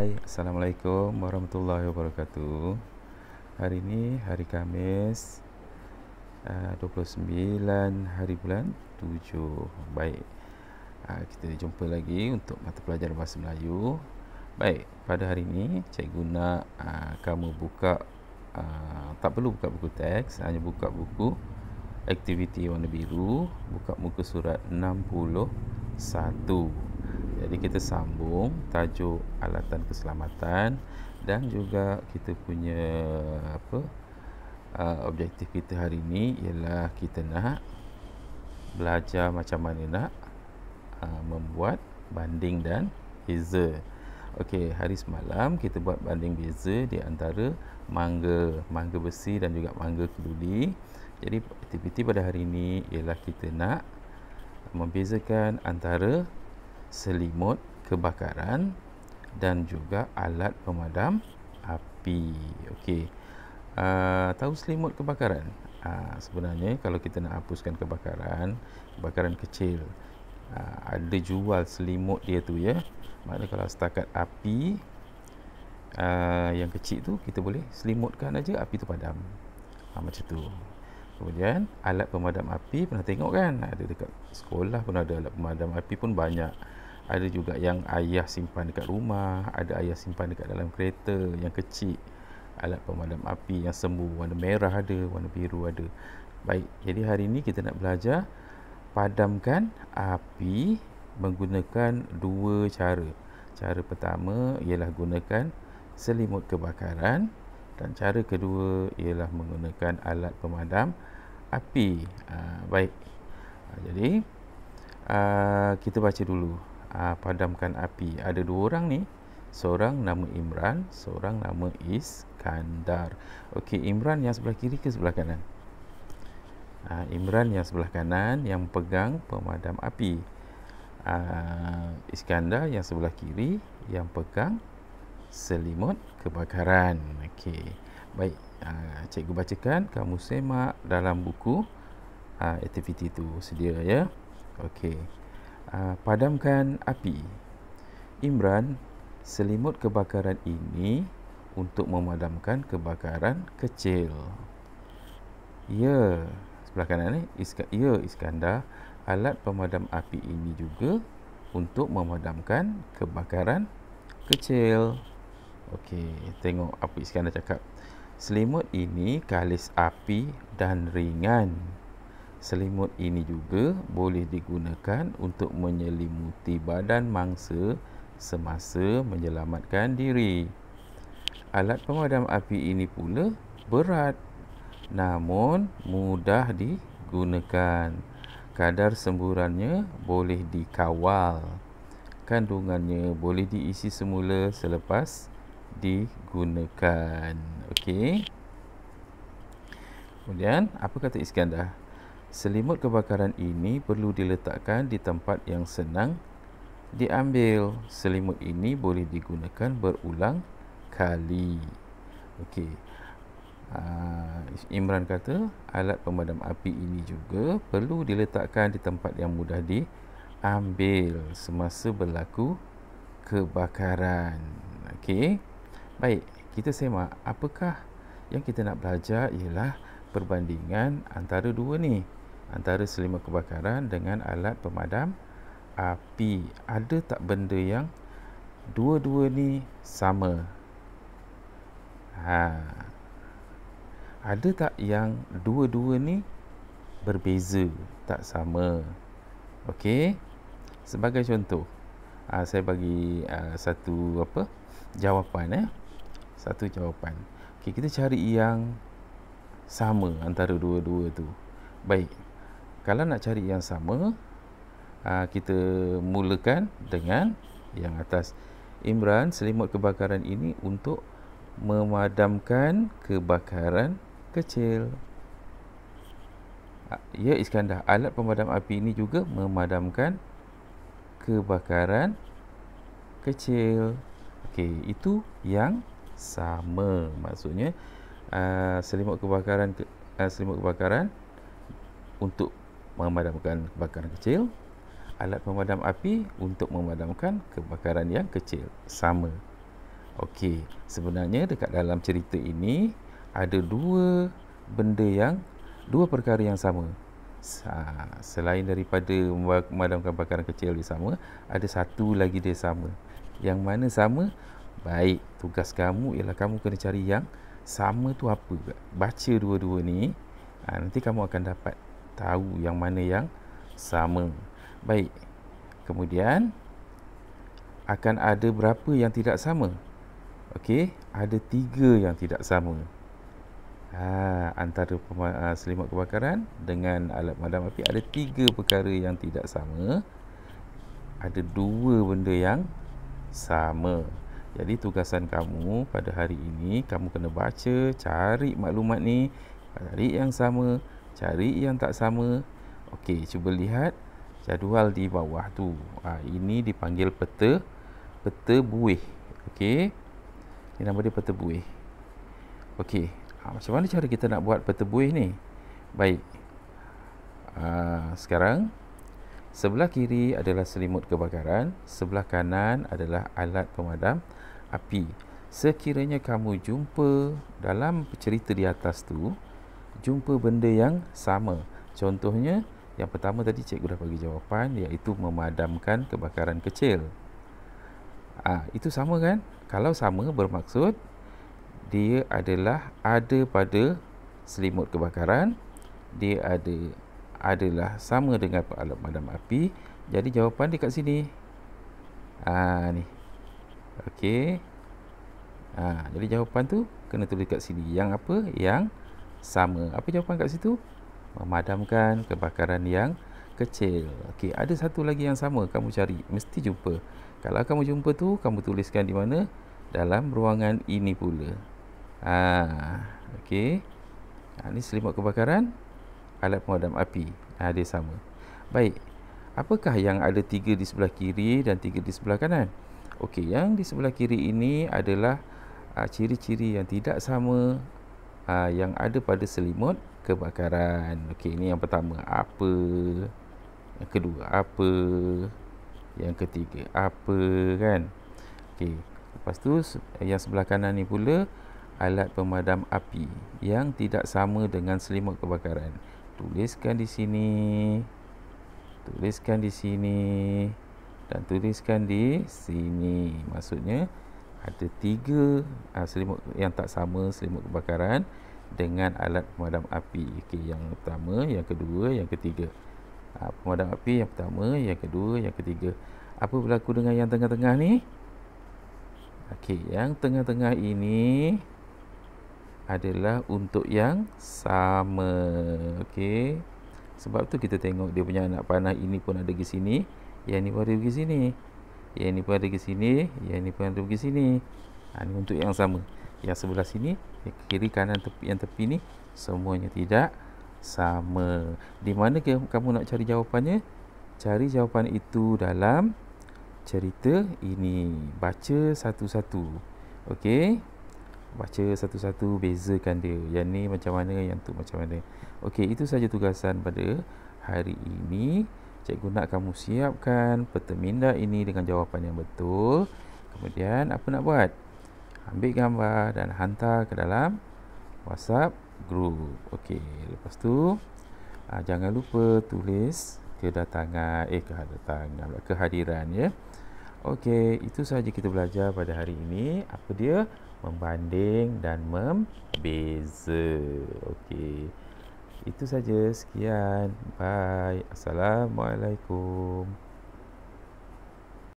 Hai, Assalamualaikum warahmatullahi wabarakatuh Hari ini hari Kamis 29 eh, hari bulan 7 Baik, eh, kita jumpa lagi untuk mata pelajaran Bahasa Melayu Baik, pada hari ini cikgu nak eh, kamu buka Tak perlu buka buku teks, hanya buka buku Aktiviti warna biru Buka muka surat 61 Baik jadi kita sambung tajuk alatan keselamatan dan juga kita punya apa uh, objektif kita hari ini ialah kita nak belajar macam mana nak uh, membuat banding dan beza. Okey, hari semalam kita buat banding beza di antara mangga, mangga besi dan juga mangga keduli. Jadi aktiviti pada hari ini ialah kita nak membezakan antara selimut kebakaran dan juga alat pemadam api. Okey. Uh, tahu selimut kebakaran? Uh, sebenarnya kalau kita nak hapuskan kebakaran, kebakaran kecil uh, ada jual selimut dia tu ya. Maknanya kalau setakat api uh, yang kecil tu kita boleh selimutkan aja api tu padam. Uh, macam tu. Kemudian alat pemadam api pernah tengok kan? Ada dekat sekolah pun ada alat pemadam api pun banyak ada juga yang ayah simpan dekat rumah ada ayah simpan dekat dalam kereta yang kecil alat pemadam api yang sembuh warna merah ada warna biru ada baik jadi hari ini kita nak belajar padamkan api menggunakan dua cara cara pertama ialah gunakan selimut kebakaran dan cara kedua ialah menggunakan alat pemadam api aa, ah, baik aa, ah, jadi aa, ah, kita baca dulu uh, padamkan api. Ada dua orang ni. Seorang nama Imran, seorang nama Iskandar. Okey, Imran yang sebelah kiri ke sebelah kanan? Uh, Imran yang sebelah kanan yang pegang pemadam api. Uh, Iskandar yang sebelah kiri yang pegang selimut kebakaran. Okey. Baik, uh, cikgu bacakan kamu semak dalam buku uh, aktiviti itu sedia ya. Okey. Ah, padamkan api. Imran selimut kebakaran ini untuk memadamkan kebakaran kecil. Ya, sebelah kanan ni Iska, ya Iskandar, alat pemadam api ini juga untuk memadamkan kebakaran kecil. Okey, tengok apa Iskandar cakap. Selimut ini kalis api dan ringan. Selimut ini juga boleh digunakan untuk menyelimuti badan mangsa semasa menyelamatkan diri. Alat pemadam api ini pula berat namun mudah digunakan. Kadar semburannya boleh dikawal. Kandungannya boleh diisi semula selepas digunakan. Okey. Kemudian, apa kata Iskandar? Selimut kebakaran ini perlu diletakkan di tempat yang senang diambil. Selimut ini boleh digunakan berulang kali. Okey. Uh, Imran kata alat pemadam api ini juga perlu diletakkan di tempat yang mudah diambil semasa berlaku kebakaran. Okey. Baik, kita semak apakah yang kita nak belajar ialah perbandingan antara dua ni antara selimut kebakaran dengan alat pemadam api ada tak benda yang dua-dua ni sama ha ada tak yang dua-dua ni berbeza tak sama okey sebagai contoh aa, ha, saya bagi aa, ha, satu apa jawapan eh satu jawapan okey kita cari yang sama antara dua-dua tu baik kalau nak cari yang sama aa, ah, kita mulakan dengan yang atas Imran selimut kebakaran ini untuk memadamkan kebakaran kecil ah, ya Iskandar alat pemadam api ini juga memadamkan kebakaran kecil Okey, itu yang sama maksudnya aa, ah, selimut kebakaran ke, selimut kebakaran untuk memadamkan kebakaran kecil alat pemadam api untuk memadamkan kebakaran yang kecil sama okey sebenarnya dekat dalam cerita ini ada dua benda yang dua perkara yang sama selain daripada memadamkan kebakaran kecil dia sama ada satu lagi dia sama yang mana sama baik tugas kamu ialah kamu kena cari yang sama tu apa baca dua-dua ni ha, nanti kamu akan dapat tahu yang mana yang sama. Baik. Kemudian akan ada berapa yang tidak sama? Okey, ada tiga yang tidak sama. Ha, antara ha, selimut kebakaran dengan alat madam api ada tiga perkara yang tidak sama. Ada dua benda yang sama. Jadi tugasan kamu pada hari ini kamu kena baca, cari maklumat ni, cari yang sama cari yang tak sama okey cuba lihat jadual di bawah tu ha, ini dipanggil peta peta buih okey ini nama dia peta buih okey ha, macam mana cara kita nak buat peta buih ni baik ha, sekarang sebelah kiri adalah selimut kebakaran sebelah kanan adalah alat pemadam api sekiranya kamu jumpa dalam cerita di atas tu jumpa benda yang sama. Contohnya, yang pertama tadi cikgu dah bagi jawapan iaitu memadamkan kebakaran kecil. Ah, ha, itu sama kan? Kalau sama bermaksud dia adalah ada pada selimut kebakaran, dia ada adalah sama dengan alat pemadam api. Jadi jawapan dia kat sini. Ah ha, ni. Okey. Ah ha, jadi jawapan tu kena tulis kat sini. Yang apa? Yang sama. Apa jawapan kat situ? Memadamkan kebakaran yang kecil. Okey, ada satu lagi yang sama kamu cari, mesti jumpa. Kalau kamu jumpa tu, kamu tuliskan di mana? Dalam ruangan ini pula. Ha, okey. Ha, ini selimut kebakaran, alat pemadam api. Ha, dia sama. Baik. Apakah yang ada tiga di sebelah kiri dan tiga di sebelah kanan? Okey, yang di sebelah kiri ini adalah ha, ciri-ciri yang tidak sama uh, yang ada pada selimut kebakaran. Okey, ini yang pertama. Apa? Yang kedua, apa? Yang ketiga, apa kan? Okey. Lepas tu yang sebelah kanan ni pula alat pemadam api yang tidak sama dengan selimut kebakaran. Tuliskan di sini. Tuliskan di sini dan tuliskan di sini. Maksudnya ada tiga uh, selimut yang tak sama selimut kebakaran dengan alat pemadam api. Okey, yang pertama, yang kedua, yang ketiga. Uh, pemadam api yang pertama, yang kedua, yang ketiga. Apa berlaku dengan yang tengah-tengah ni? Okey, yang tengah-tengah ini adalah untuk yang sama. Okey. Sebab tu kita tengok dia punya anak panah ini pun ada di sini, yang ni pun ada di sini yang ni pun ada ke sini yang ni pun ada ke sini ha, ni untuk yang sama yang sebelah sini yang kiri kanan tepi, yang tepi ni semuanya tidak sama di mana ke, kamu nak cari jawapannya cari jawapan itu dalam cerita ini baca satu-satu okey baca satu-satu bezakan dia yang ni macam mana yang tu macam mana okey itu saja tugasan pada hari ini cikgu nak kamu siapkan peta minda ini dengan jawapan yang betul. Kemudian apa nak buat? Ambil gambar dan hantar ke dalam WhatsApp group. Okey, lepas tu aa, ah, jangan lupa tulis kedatangan eh kehadiran kehadiran ya. Okey, itu sahaja kita belajar pada hari ini. Apa dia? Membanding dan membeza. Okey itu saja sekian bye assalamualaikum